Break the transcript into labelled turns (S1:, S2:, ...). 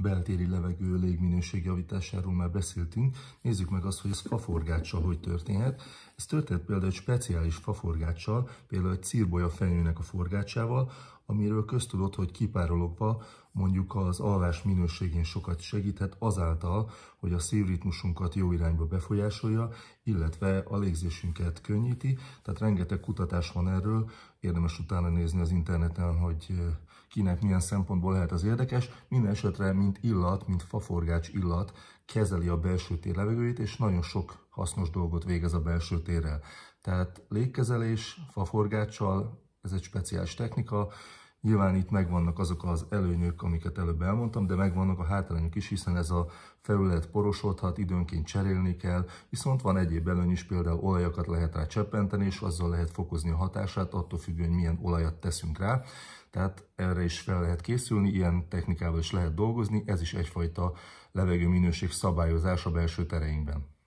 S1: beltéri levegő légminőség javításáról már beszéltünk. Nézzük meg azt, hogy ez faforgáccsal hogy történhet. Ez történt például egy speciális faforgáccsal, például egy cirbolya fenyőnek a forgácsával, amiről köztudott, hogy kipárologva mondjuk az alvás minőségén sokat segíthet azáltal, hogy a szívritmusunkat jó irányba befolyásolja, illetve a légzésünket könnyíti. Tehát rengeteg kutatás van erről, érdemes utána nézni az interneten, hogy kinek milyen szempontból lehet az érdekes. Minden esetre, mint illat, mint faforgács illat kezeli a belső tér levegőjét, és nagyon sok hasznos dolgot végez a belső térrel. Tehát légkezelés, faforgáccsal, ez egy speciális technika. Nyilván itt megvannak azok az előnyök, amiket előbb elmondtam, de megvannak a hátrányok is, hiszen ez a felület porosodhat, időnként cserélni kell, viszont van egyéb előny is, például olajakat lehet rá cseppenteni, és azzal lehet fokozni a hatását, attól függően, hogy milyen olajat teszünk rá. Tehát erre is fel lehet készülni, ilyen technikával is lehet dolgozni, ez is egyfajta levegőminőség szabályozása belső tereinkben.